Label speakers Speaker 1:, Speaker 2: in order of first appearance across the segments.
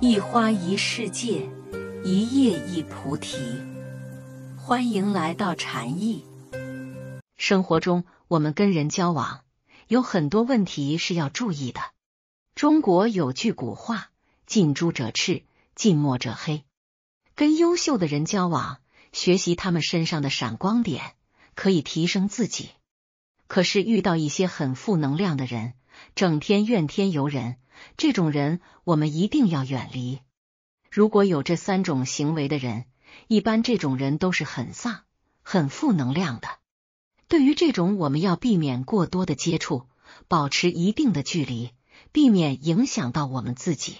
Speaker 1: 一花一世界，一叶一菩提。欢迎来到禅意。生活中，我们跟人交往有很多问题是要注意的。中国有句古话：“近朱者赤，近墨者黑。”跟优秀的人交往，学习他们身上的闪光点，可以提升自己。可是遇到一些很负能量的人，整天怨天尤人。这种人我们一定要远离。如果有这三种行为的人，一般这种人都是很丧、很负能量的。对于这种，我们要避免过多的接触，保持一定的距离，避免影响到我们自己。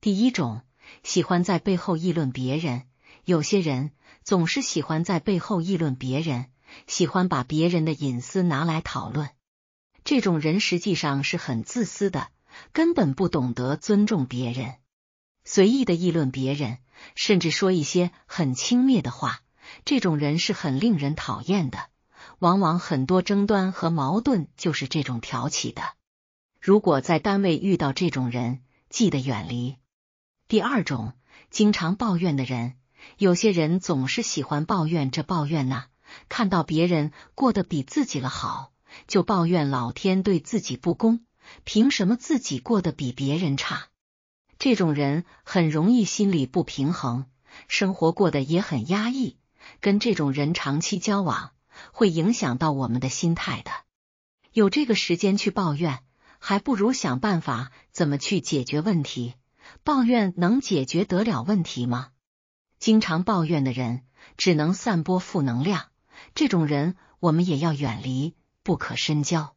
Speaker 1: 第一种，喜欢在背后议论别人。有些人总是喜欢在背后议论别人，喜欢把别人的隐私拿来讨论。这种人实际上是很自私的。根本不懂得尊重别人，随意的议论别人，甚至说一些很轻蔑的话。这种人是很令人讨厌的，往往很多争端和矛盾就是这种挑起的。如果在单位遇到这种人，记得远离。第二种，经常抱怨的人，有些人总是喜欢抱怨这抱怨那，看到别人过得比自己了好，就抱怨老天对自己不公。凭什么自己过得比别人差？这种人很容易心理不平衡，生活过得也很压抑。跟这种人长期交往，会影响到我们的心态的。有这个时间去抱怨，还不如想办法怎么去解决问题。抱怨能解决得了问题吗？经常抱怨的人，只能散播负能量。这种人我们也要远离，不可深交。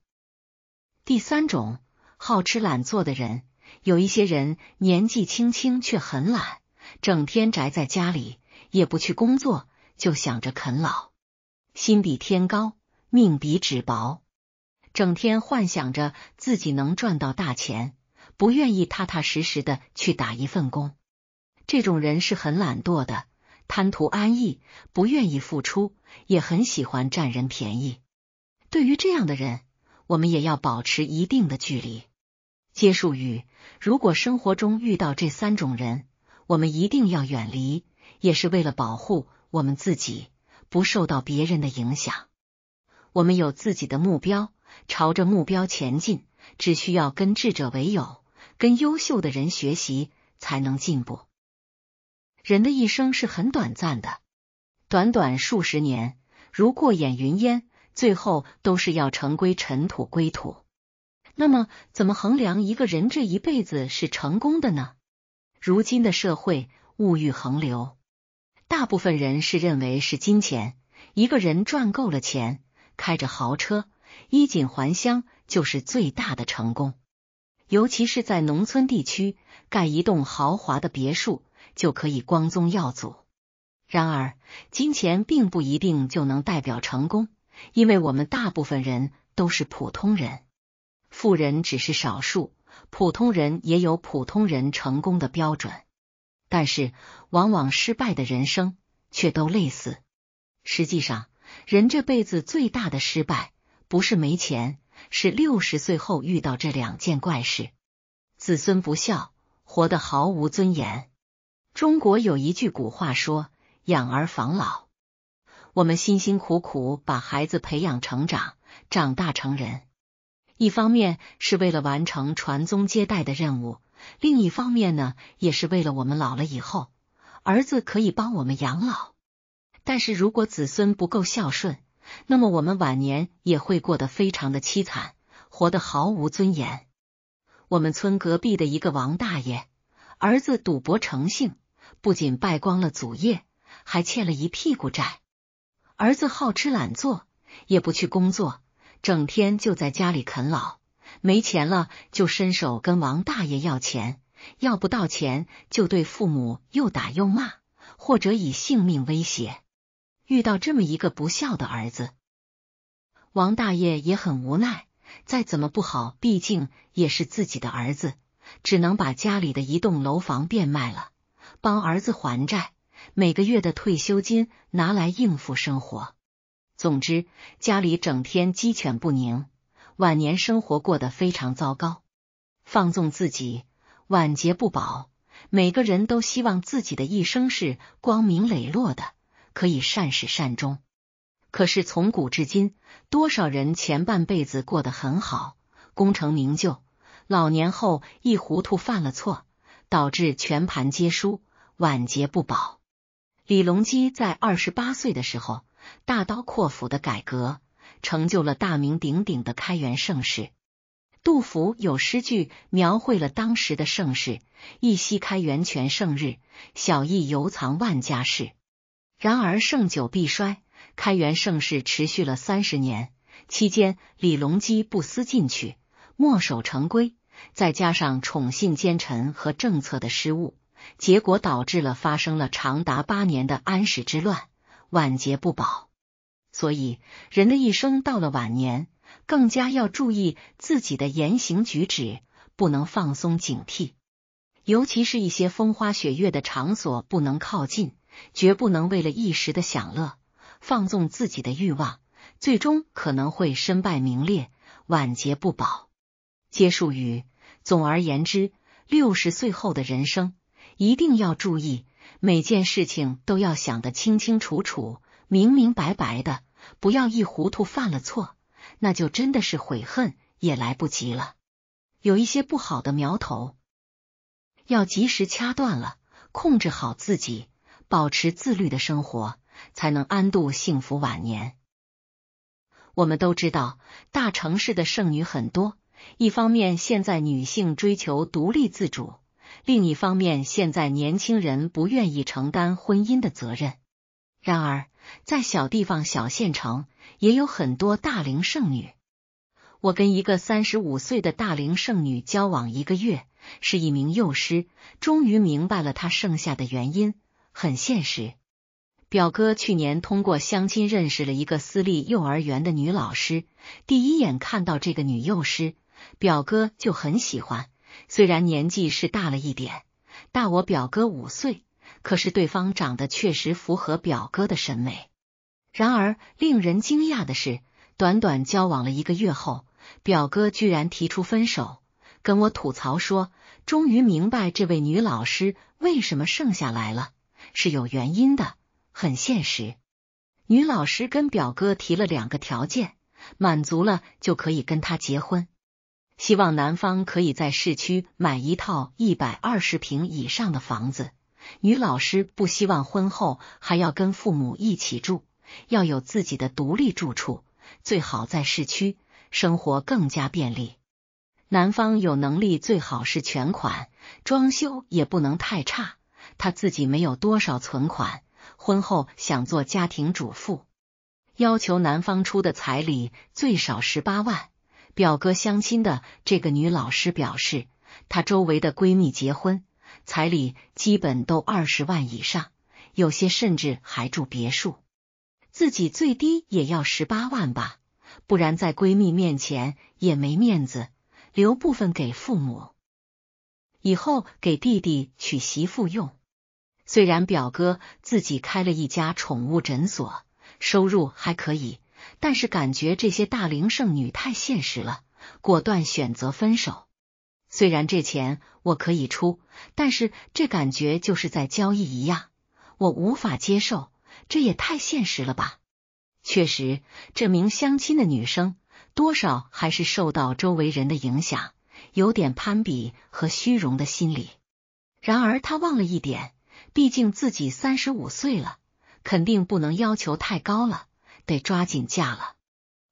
Speaker 1: 第三种。好吃懒做的人，有一些人年纪轻轻却很懒，整天宅在家里，也不去工作，就想着啃老，心比天高，命比纸薄，整天幻想着自己能赚到大钱，不愿意踏踏实实的去打一份工。这种人是很懒惰的，贪图安逸，不愿意付出，也很喜欢占人便宜。对于这样的人，我们也要保持一定的距离。接束语，如果生活中遇到这三种人，我们一定要远离，也是为了保护我们自己，不受到别人的影响。我们有自己的目标，朝着目标前进，只需要跟智者为友，跟优秀的人学习，才能进步。人的一生是很短暂的，短短数十年，如过眼云烟，最后都是要尘归尘土，归土。那么，怎么衡量一个人这一辈子是成功的呢？如今的社会物欲横流，大部分人是认为是金钱。一个人赚够了钱，开着豪车，衣锦还乡就是最大的成功。尤其是在农村地区，盖一栋豪华的别墅就可以光宗耀祖。然而，金钱并不一定就能代表成功，因为我们大部分人都是普通人。富人只是少数，普通人也有普通人成功的标准，但是往往失败的人生却都类似。实际上，人这辈子最大的失败不是没钱，是六十岁后遇到这两件怪事：子孙不孝，活得毫无尊严。中国有一句古话说：“养儿防老。”我们辛辛苦苦把孩子培养成长，长大成人。一方面是为了完成传宗接代的任务，另一方面呢，也是为了我们老了以后，儿子可以帮我们养老。但是如果子孙不够孝顺，那么我们晚年也会过得非常的凄惨，活得毫无尊严。我们村隔壁的一个王大爷，儿子赌博成性，不仅败光了祖业，还欠了一屁股债。儿子好吃懒做，也不去工作。整天就在家里啃老，没钱了就伸手跟王大爷要钱，要不到钱就对父母又打又骂，或者以性命威胁。遇到这么一个不孝的儿子，王大爷也很无奈。再怎么不好，毕竟也是自己的儿子，只能把家里的一栋楼房变卖了，帮儿子还债，每个月的退休金拿来应付生活。总之，家里整天鸡犬不宁，晚年生活过得非常糟糕，放纵自己，晚节不保。每个人都希望自己的一生是光明磊落的，可以善始善终。可是从古至今，多少人前半辈子过得很好，功成名就，老年后一糊涂犯了错，导致全盘皆输，晚节不保。李隆基在二十八岁的时候。大刀阔斧的改革成就了大名鼎鼎的开元盛世。杜甫有诗句描绘了当时的盛世：“一夕开元全盛日，小邑犹藏万家室。”然而盛久必衰，开元盛世持续了三十年，期间李隆基不思进取、墨守成规，再加上宠信奸臣和政策的失误，结果导致了发生了长达八年的安史之乱。晚节不保，所以人的一生到了晚年，更加要注意自己的言行举止，不能放松警惕。尤其是一些风花雪月的场所不能靠近，绝不能为了一时的享乐放纵自己的欲望，最终可能会身败名裂，晚节不保。结束语，总而言之，六十岁后的人生一定要注意。每件事情都要想得清清楚楚、明明白白的，不要一糊涂犯了错，那就真的是悔恨也来不及了。有一些不好的苗头，要及时掐断了，控制好自己，保持自律的生活，才能安度幸福晚年。我们都知道，大城市的剩女很多，一方面现在女性追求独立自主。另一方面，现在年轻人不愿意承担婚姻的责任。然而，在小地方、小县城也有很多大龄剩女。我跟一个三十五岁的大龄剩女交往一个月，是一名幼师，终于明白了她剩下的原因，很现实。表哥去年通过相亲认识了一个私立幼儿园的女老师，第一眼看到这个女幼师，表哥就很喜欢。虽然年纪是大了一点，大我表哥五岁，可是对方长得确实符合表哥的审美。然而令人惊讶的是，短短交往了一个月后，表哥居然提出分手，跟我吐槽说，终于明白这位女老师为什么剩下来了，是有原因的，很现实。女老师跟表哥提了两个条件，满足了就可以跟他结婚。希望男方可以在市区买一套一百二十平以上的房子。女老师不希望婚后还要跟父母一起住，要有自己的独立住处，最好在市区，生活更加便利。男方有能力最好是全款，装修也不能太差。他自己没有多少存款，婚后想做家庭主妇，要求男方出的彩礼最少十八万。表哥相亲的这个女老师表示，她周围的闺蜜结婚彩礼基本都二十万以上，有些甚至还住别墅，自己最低也要十八万吧，不然在闺蜜面前也没面子，留部分给父母，以后给弟弟娶媳妇用。虽然表哥自己开了一家宠物诊所，收入还可以。但是感觉这些大龄剩女太现实了，果断选择分手。虽然这钱我可以出，但是这感觉就是在交易一样，我无法接受。这也太现实了吧！确实，这名相亲的女生多少还是受到周围人的影响，有点攀比和虚荣的心理。然而，她忘了一点，毕竟自己三十五岁了，肯定不能要求太高了。得抓紧嫁了，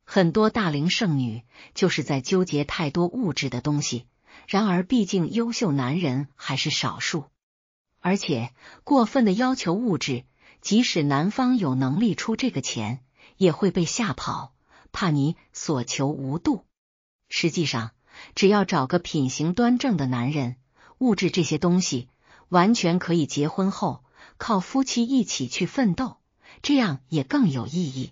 Speaker 1: 很多大龄剩女就是在纠结太多物质的东西。然而，毕竟优秀男人还是少数，而且过分的要求物质，即使男方有能力出这个钱，也会被吓跑，怕你所求无度。实际上，只要找个品行端正的男人，物质这些东西完全可以结婚后靠夫妻一起去奋斗，这样也更有意义。